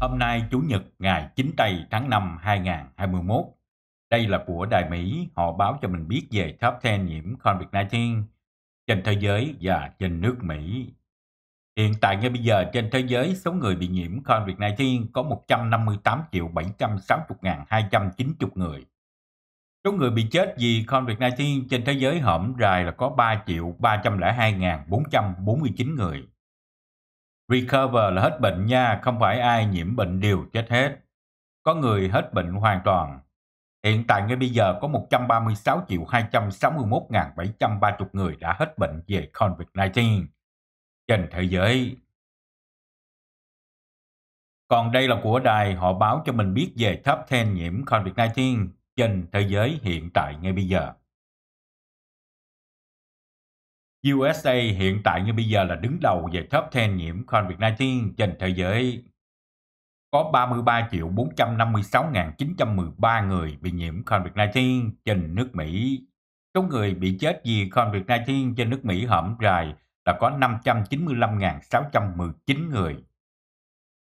Hôm nay Chủ nhật ngày 9 tây tháng 5 2021. Đây là của Đài Mỹ, họ báo cho mình biết về top 10 nhiễm COVID-19 trên thế giới và trên nước Mỹ. Hiện tại ngay bây giờ trên thế giới, số người bị nhiễm COVID-19 có 158 triệu 760.290 người. Số người bị chết vì COVID-19 trên thế giới hõm rài là có 3 triệu 302.449 người recover là hết bệnh nha, không phải ai nhiễm bệnh đều chết hết. Có người hết bệnh hoàn toàn. Hiện tại ngay bây giờ có 136 triệu 261 730 người đã hết bệnh về COVID-19 trên thế giới. Còn đây là của đài họ báo cho mình biết về top 10 nhiễm COVID-19 trên thế giới hiện tại ngay bây giờ. USA hiện tại như bây giờ là đứng đầu về top 10 nhiễm COVID-19 trên thế giới. Có 33 456.913 người bị nhiễm COVID-19 trên nước Mỹ. Số người bị chết vì COVID-19 trên nước Mỹ hõm dài là có 595.619 người.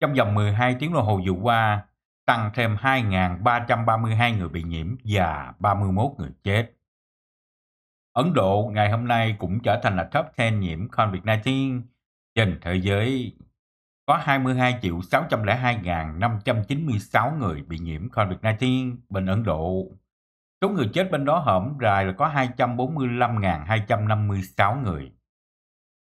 Trong vòng 12 tiếng đồng hồ vừa qua, tăng thêm 2.332 người bị nhiễm và 31 người chết. Ấn Độ ngày hôm nay cũng trở thành là top 10 nhiễm COVID-19 trên thế giới. Có 22 triệu 602.596 người bị nhiễm COVID-19 bên Ấn Độ. Số người chết bên đó hổm rài là có 245.256 người.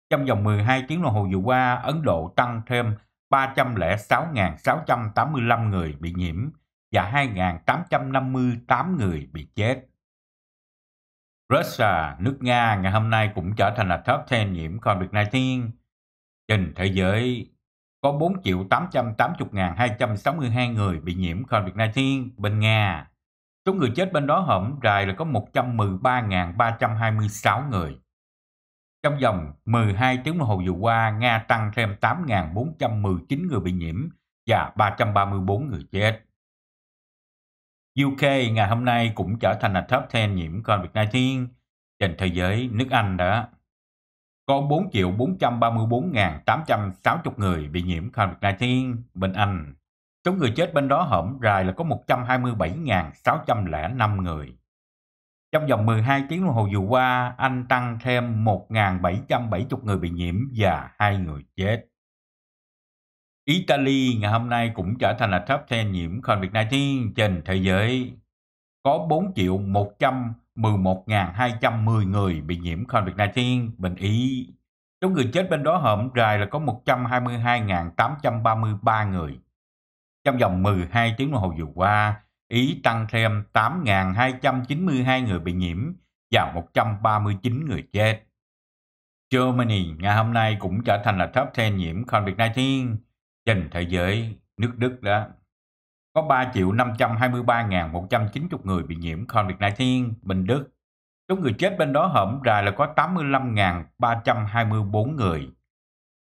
Trong vòng 12 tiếng đồng hồ vừa qua, Ấn Độ tăng thêm 306.685 người bị nhiễm và 2.858 người bị chết. Russia, nước Nga ngày hôm nay cũng trở thành là top 10 nhiễm COVID-19. Trên thế giới, có 4 triệu 880.262 người bị nhiễm COVID-19 bên Nga. Số người chết bên đó hổm dài là có 113.326 người. Trong vòng 12 tiếng đồng hồ vừa qua, Nga tăng thêm 8.419 người bị nhiễm và 334 người chết. UK ngày hôm nay cũng trở thành là top 10 nhiễm COVID-19 trên thế giới nước Anh đó. Có 4 triệu 434.860 người bị nhiễm COVID-19 bên Anh. Số người chết bên đó hổm rài là có 127.605 người. Trong vòng 12 tiếng đồng hồ vừa qua, Anh tăng thêm 1.770 người bị nhiễm và 2 người chết. Italy ngày hôm nay cũng trở thành là top 10 nhiễm COVID-19 trên thế giới. Có 4 triệu 111.210 người bị nhiễm COVID-19 bệnh Ý. Số người chết bên đó hổm rài là có 122.833 người. Trong vòng 12 tiếng đồng hồ vừa qua, Ý tăng thêm 8.292 người bị nhiễm và 139 người chết. Germany ngày hôm nay cũng trở thành là top 10 nhiễm COVID-19. Trên thế giới, nước Đức đó có 3 triệu 523.190 người bị nhiễm COVID-19 bình Đức. Số người chết bên đó hổm ra là có 85.324 người.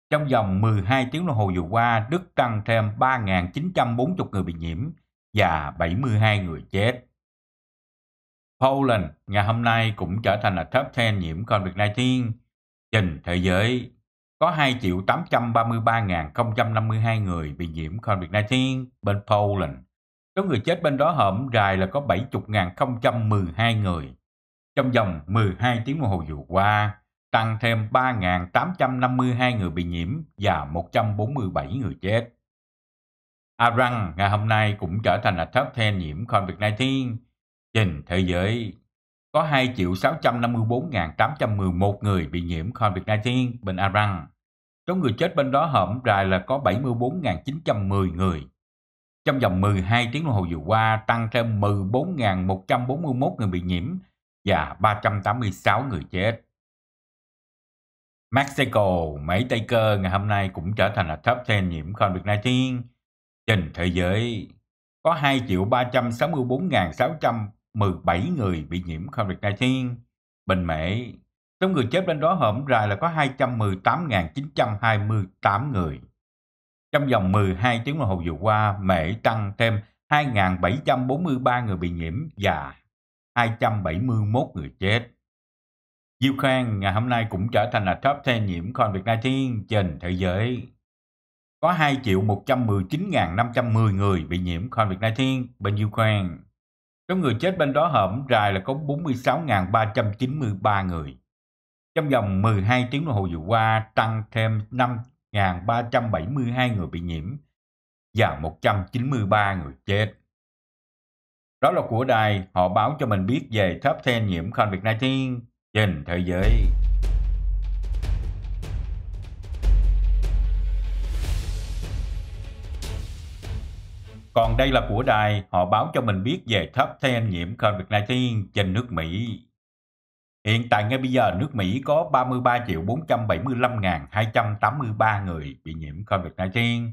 Trong vòng 12 tiếng đồng hồ vừa qua, Đức tăng thêm 3.940 người bị nhiễm và 72 người chết. Poland ngày hôm nay cũng trở thành là top 10 nhiễm COVID-19 trên thế giới có 2.833.052 người bị nhiễm COVID-19 bên Poland. Số người chết bên đó hởm dài là có 70.012 người. Trong vòng 12 tiếng đồng hồ vừa qua, tăng thêm 3.852 người bị nhiễm và 147 người chết. Arang ngày hôm nay cũng trở thành là top 10 nhiễm COVID-19 trên thế giới. Có 2.654.811 người bị nhiễm COVID-19 bên Arang. Số người chết bên đó hổm rài là có 74.910 người. Trong vòng 12 tiếng đồng hồ vừa qua, tăng thêm 14.141 người bị nhiễm và 386 người chết. Mexico, Mỹ Tây Cơ ngày hôm nay cũng trở thành là top 10 nhiễm COVID-19 trên thế giới. Có 2 364.617 người bị nhiễm COVID-19. Bình Mỹ trong người chết bên đó hổm rày là có 218.928 người. Trong vòng 12 tiếng đồng hồ vừa qua, mỹ tăng thêm 2.743 người bị nhiễm và 271 người chết. Diêu Khang ngày hôm nay cũng trở thành là top 10 nhiễm COVID-19 trên thế giới. Có 2 triệu 119.510 người bị nhiễm COVID-19 bên Ukraine. trong người chết bên đó hởm rài là có 46.393 người. Trong vòng 12 tiếng đồng hồ vừa qua, tăng thêm 5.372 người bị nhiễm và 193 người chết. Đó là của đài, họ báo cho mình biết về top 10 nhiễm COVID-19 trên thế giới. Còn đây là của đài, họ báo cho mình biết về top 10 nhiễm COVID-19 trên nước Mỹ. Hiện tại ngay bây giờ nước Mỹ có 33 triệu 475.283 người bị nhiễm COVID-19.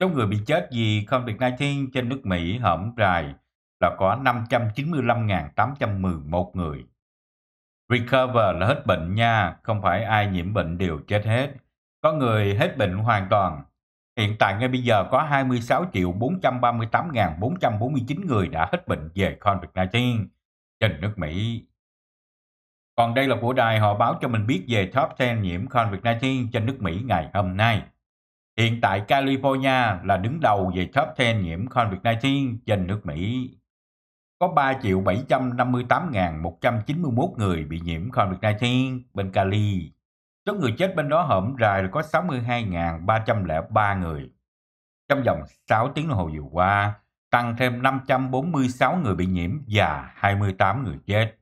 Số người bị chết vì COVID-19 trên nước Mỹ hởm dài là có 595.811 người. Recover là hết bệnh nha, không phải ai nhiễm bệnh đều chết hết. Có người hết bệnh hoàn toàn. Hiện tại ngay bây giờ có 26 438.449 người đã hết bệnh về COVID-19 trên nước Mỹ. Còn đây là của đài họ báo cho mình biết về top 10 nhiễm COVID-19 trên nước Mỹ ngày hôm nay. Hiện tại California là đứng đầu về top 10 nhiễm COVID-19 trên nước Mỹ. Có 3.758.191 người bị nhiễm COVID-19 bên Cali. Số người chết bên đó hổm rài là có 62.303 người. Trong vòng 6 tiếng đồng hồ vừa qua, tăng thêm 546 người bị nhiễm và 28 người chết.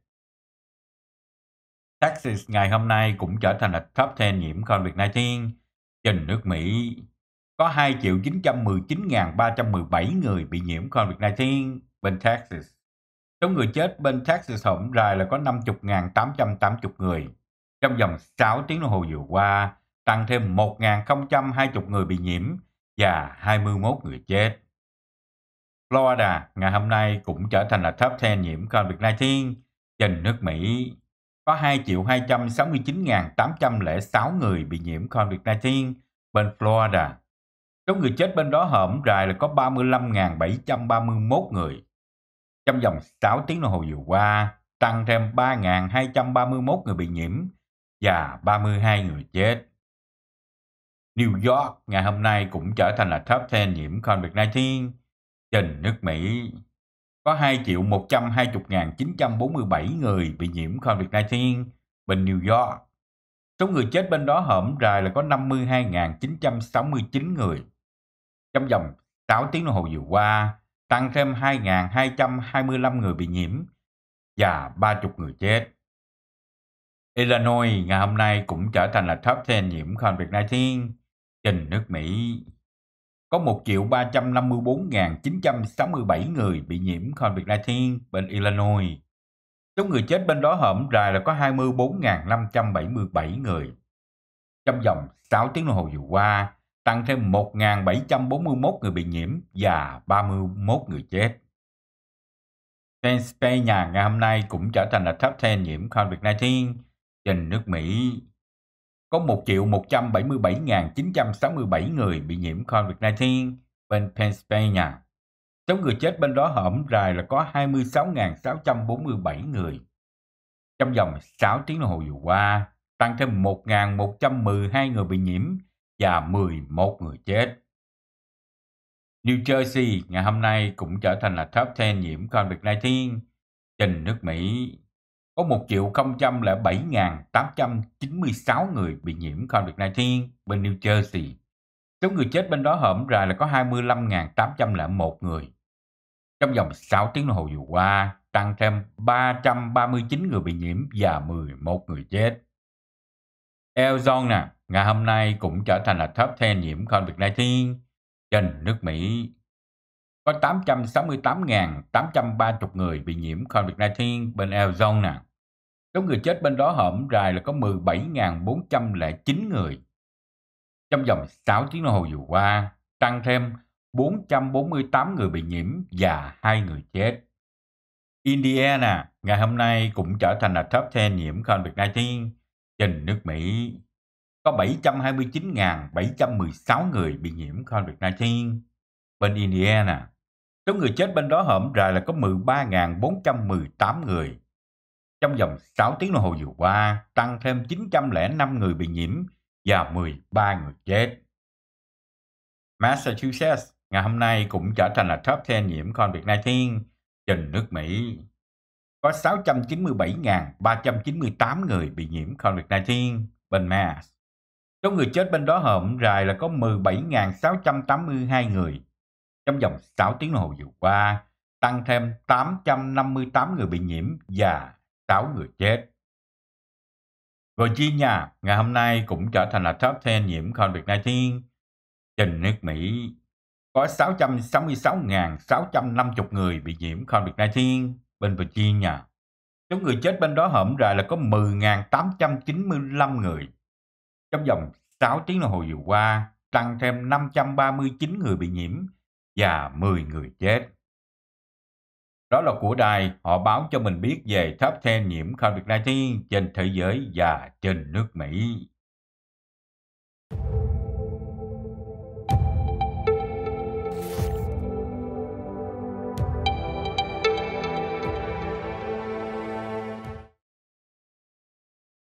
Texas ngày hôm nay cũng trở thành là top 10 nhiễm COVID-19 trên nước Mỹ. Có 2 919.317 người bị nhiễm COVID-19 bên Texas. Số người chết bên Texas hôm rài là có 50.880 người. Trong vòng 6 tiếng đồng hồ vừa qua, tăng thêm 1.020 người bị nhiễm và 21 người chết. Florida ngày hôm nay cũng trở thành là top 10 nhiễm COVID-19 trên nước Mỹ có 2.269.806 người bị nhiễm COVID-19 bên Florida. Số người chết bên đó hởm rài là có 35.731 người. Trong vòng 6 tiếng đồng hồ vừa qua, tăng thêm 3.231 người bị nhiễm và 32 người chết. New York ngày hôm nay cũng trở thành là top 10 nhiễm COVID-19 trên nước Mỹ có 2.120.947 người bị nhiễm COVID-19 bên New York. Số người chết bên đó hởm rài là có 52.969 người. Trong vòng 6 tiếng đồng hồ vừa qua, tăng thêm 2.225 người bị nhiễm và 30 người chết. Illinois ngày hôm nay cũng trở thành là top 10 nhiễm COVID-19 trên nước Mỹ có 1.354.967 người bị nhiễm COVID-19 bên Illinois. Số người chết bên đó hởm rài là có 24.577 người. Trong vòng 6 tiếng đồng hồ vừa qua, tăng thêm 1.741 người bị nhiễm và 31 người chết. Pennsylvania ngày hôm nay cũng trở thành là top 10 nhiễm COVID-19 trên nước Mỹ có 1.177.967 người bị nhiễm COVID-19 bên Pennsylvania. Số người chết bên đó hõm rài là có 26.647 người. Trong vòng 6 tiếng đồng hồ vừa qua, tăng thêm 1.112 người bị nhiễm và 11 người chết. New Jersey ngày hôm nay cũng trở thành là top 10 nhiễm COVID-19 trên nước Mỹ có 1.007.896 người bị nhiễm COVID-19 bên New Jersey. Số người chết bên đó hởm ra là có 25.801 người. Trong vòng 6 tiếng đồng hồ vừa qua, tăng thêm 339 người bị nhiễm và 11 người chết. Elzon nè, ngày hôm nay cũng trở thành là top 10 nhiễm COVID-19 trên nước Mỹ có 868.830 người bị nhiễm COVID-19 bên Arizona. Số người chết bên đó hổm rài là có 17.409 người. Trong vòng 6 tiếng đồng hồ vừa qua, tăng thêm 448 người bị nhiễm và 2 người chết. Indiana ngày hôm nay cũng trở thành là top 10 nhiễm COVID-19 trên nước Mỹ. Có 729.716 người bị nhiễm COVID-19 bên Indiana. Số người chết bên đó hổm rày là có 13.418 người. Trong vòng 6 tiếng đồng hồ vừa qua, tăng thêm 905 người bị nhiễm và 13 người chết. Massachusetts ngày hôm nay cũng trở thành là top 10 nhiễm COVID-19 trên nước Mỹ. Có 697.398 người bị nhiễm COVID-19 bên Mass. Số người chết bên đó hổm rài là có 17.682 người trong vòng 6 tiếng đồng hồ vừa qua, tăng thêm 858 người bị nhiễm và 6 người chết. Virginia ngày hôm nay cũng trở thành là top 10 nhiễm COVID-19 trên nước Mỹ. Có 666.650 người bị nhiễm COVID-19 bên Virginia. Số người chết bên đó hổm rày là có 10.895 người. Trong vòng 6 tiếng đồng hồ vừa qua, tăng thêm 539 người bị nhiễm và 10 người chết. Đó là của đài họ báo cho mình biết về top 10 nhiễm COVID-19 trên thế giới và trên nước Mỹ.